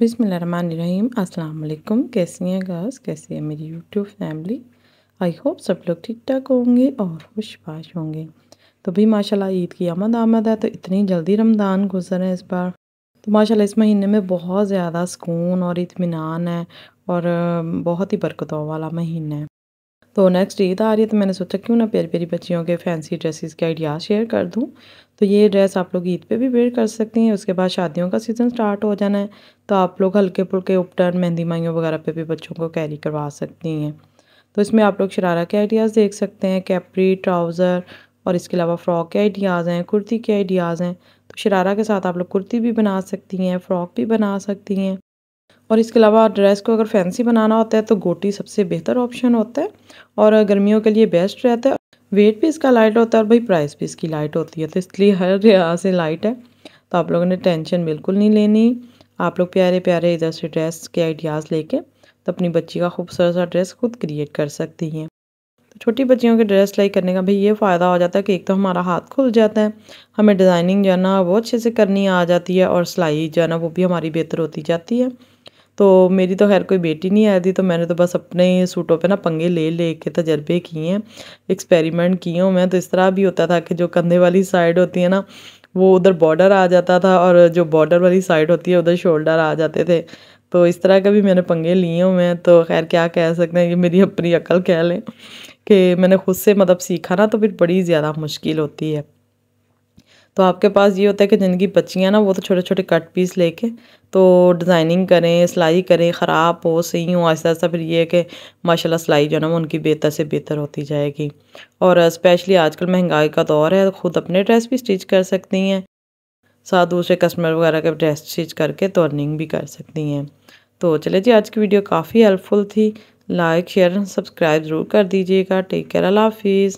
बिसमीम अस्सलाम वालेकुम कैसी हैं गर्ल्स कैसी है मेरी यूट्यूब फैमिली आई होप सब लोग ठीक ठाक होंगे और खुशबाश होंगे तो भी माशाल्लाह ईद की आमद आमद है तो इतनी जल्दी रमज़ान गुजर है इस बार तो माशाल्लाह इस महीने में बहुत ज़्यादा सुकून और इतमान है और बहुत ही बरकतों वाला महीना है तो नेक्स्ट ईद आ रही है तो मैंने सोचा क्यों ना प्यारी प्यारी बच्चियों के फैंसी ड्रेसिस के आइडियाज़ शेयर कर दूँ तो ये ड्रेस आप लोग ईद पे भी वेयर कर सकती हैं उसके बाद शादियों का सीज़न स्टार्ट हो जाना है तो आप लोग हल्के फुल्के उपटर्न मेहंदी माइयों वगैरह पे भी बच्चों को कैरी करवा सकती हैं तो इसमें आप लोग शरारा के आइडियाज़ देख सकते हैं कैपरी ट्राउज़र और इसके अलावा फ़्रॉक के आइडियाज़ हैं कुर्ती के आइडियाज़ हैं तो शरारा के साथ आप लोग कुर्ती भी बना सकती हैं फ़्रॉक भी बना सकती हैं और इसके अलावा ड्रेस को अगर फैंसी बनाना होता है तो गोटी सबसे बेहतर ऑप्शन होता है और गर्मियों के लिए बेस्ट रहता है वेट भी इसका लाइट होता है और भाई प्राइस भी इसकी लाइट होती है तो इसलिए हर रिहा से लाइट है तो आप लोगों ने टेंशन बिल्कुल नहीं लेनी आप लोग प्यारे प्यारे इधर से ड्रेस के आइडियाज़ लेके तो अपनी बच्ची का खूबसूरत सा ड्रेस खुद क्रिएट कर सकती हैं तो छोटी बच्चियों के ड्रेस सिलाई करने का भाई ये फ़ायदा हो जाता है कि एक तो हमारा हाथ खुल जाता है हमें डिज़ाइनिंग जो है ना वो अच्छे से करनी आ जाती है और सिलाई जो है ना वो भी हमारी बेहतर होती जाती है तो मेरी तो खैर कोई बेटी नहीं आई थी तो मैंने तो बस अपने सूटों पे ना पंगे ले ले के तजर्बे किए हैं एक्सपेरिमेंट किए हूँ मैं तो इस तरह भी होता था कि जो कंधे वाली साइड होती है ना वो उधर बॉर्डर आ जाता था और जो बॉर्डर वाली साइड होती है उधर शोल्डर आ जाते थे तो इस तरह का भी मैंने पंगे लिए हूँ मैं तो खैर क्या कह सकते हैं ये मेरी अपनी अकल कह लें कि मैंने खुद से मतलब सीखा ना तो फिर बड़ी ज़्यादा मुश्किल होती है तो आपके पास ये होता है कि जिनकी बच्चियाँ ना वो तो छोटे छोटे कट पीस लेके तो डिज़ाइनिंग करें सिलाई करें ख़राब हो सही हो ऐसा ऐसा फिर ये है कि माशाल्लाह सिलाई जो है ना वो उनकी बेहतर से बेहतर होती जाएगी और स्पेशली आजकल महंगाई का दौर है ख़ुद अपने ड्रेस भी स्टिच कर सकती हैं साथ दूसरे कस्टमर वगैरह के ड्रेस स्टिच करके तो अर्निंग भी कर सकती हैं तो चले जी आज की वीडियो काफ़ी हेल्पफुल थी लाइक शेयर सब्सक्राइब ज़रूर कर दीजिएगा टेक केयर अल्लाह हाफिज़